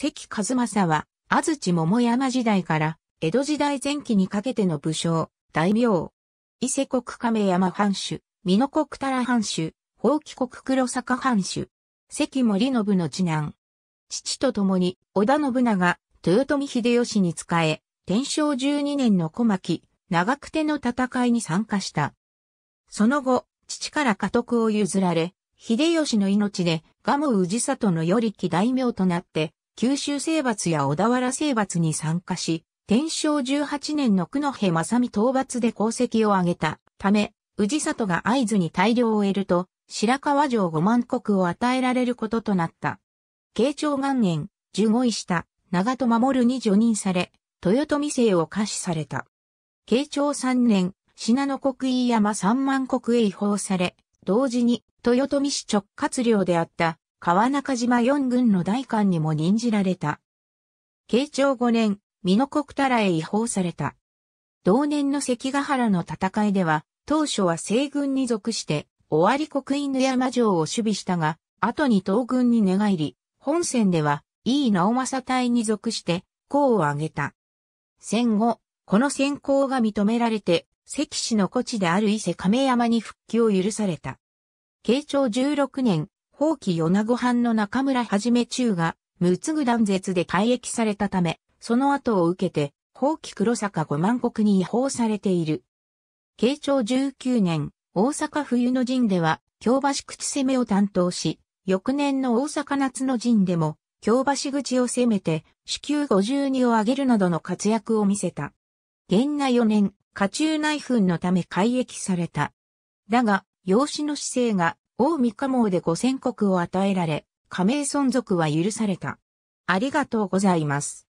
関和正は、安土桃山時代から、江戸時代前期にかけての武将、大名。伊勢国亀山藩主、美濃国太良藩主、宝紀国黒坂藩主。関森信の次男。父と共に、織田信長、豊臣秀吉に仕え、天正12年の小牧、長久手の戦いに参加した。その後、父から家督を譲られ、秀吉の命で、蒲生氏里の与木大名となって、九州征伐や小田原征伐に参加し、天正18年の久野辺正美討伐で功績を挙げたため、氏里が合図に大量を得ると、白川城五万石を与えられることとなった。慶長元年、十五位下、長戸守に除任され、豊臣姓を可視された。慶長三年、信濃国飯山三万石へ移法され、同時に豊臣市直轄領であった川中島四軍の大官にも任じられた。慶長五年、美濃国太良へ違法された。同年の関ヶ原の戦いでは、当初は西軍に属して、尾張国犬山城を守備したが、後に東軍に寝返り、本戦では、井伊直政隊に属して、功を挙げた。戦後、この戦功が認められて、関市の古地である伊勢亀山に復帰を許された。慶長16年、放棄米子藩の中村はじめ中が、むつぐ断絶で退役されたため、その後を受けて、放棄黒坂五万国に違法されている。慶長19年、大阪冬の陣では、京橋口攻めを担当し、翌年の大阪夏の陣でも、京橋口を攻めて、支給52を上げるなどの活躍を見せた。元那4年、家中内紛のため改役された。だが、養子の姿勢が王三日毛で五千国を与えられ、加盟存続は許された。ありがとうございます。